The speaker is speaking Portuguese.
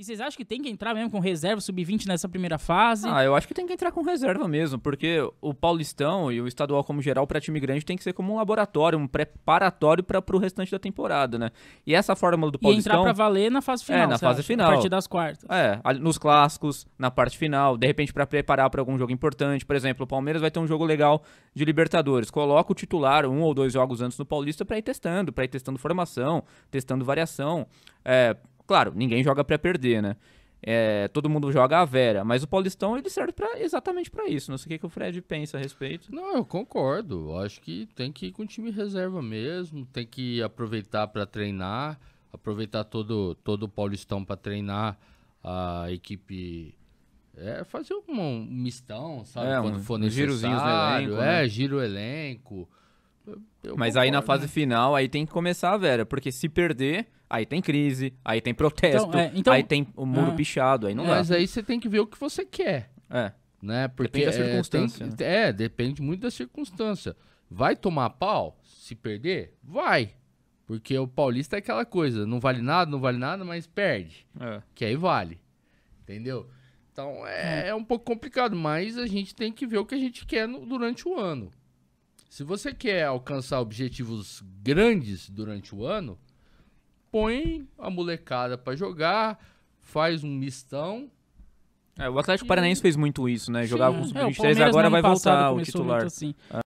E vocês acham que tem que entrar mesmo com reserva sub-20 nessa primeira fase? Ah, eu acho que tem que entrar com reserva mesmo, porque o Paulistão e o estadual como geral para time grande tem que ser como um laboratório, um preparatório para o restante da temporada, né? E essa fórmula do Paulistão. E entrar para valer na fase é, final. É, na fase acha? final. A partir das quartas. É, nos clássicos, na parte final, de repente para preparar para algum jogo importante, por exemplo, o Palmeiras vai ter um jogo legal de Libertadores. Coloca o titular um ou dois jogos antes no Paulista para ir testando, para ir testando formação, testando variação. É, Claro, ninguém joga para perder, né? É, todo mundo joga a Vera, mas o Paulistão ele serve pra, exatamente para isso. Não sei o que, que o Fred pensa a respeito. Não, eu concordo. Acho que tem que ir com o time reserva mesmo, tem que aproveitar para treinar, aproveitar todo, todo o Paulistão para treinar a equipe. É, fazer um, um mistão, sabe? É, Quando um, for necessário. Elenco, né? é, né? giro o elenco. Eu mas concordo. aí na fase né? final, aí tem que começar a Vera, porque se perder aí tem crise, aí tem protesto, então, é, então... aí tem o muro é. pichado, aí não dá. Mas aí você tem que ver o que você quer. É. Né? Porque depende da é, circunstância. É, tem, né? é, depende muito da circunstância. Vai tomar pau? Se perder? Vai. Porque o paulista é aquela coisa, não vale nada, não vale nada, mas perde. É. Que aí vale. Entendeu? Então é, é, é um pouco complicado, mas a gente tem que ver o que a gente quer no, durante o ano. Se você quer alcançar objetivos grandes durante o ano, põe a molecada para jogar, faz um mistão. É, o Atlético e... Paranaense fez muito isso, né? Jogava com os sub-23 é, agora vai voltar o titular. Assim. Ah.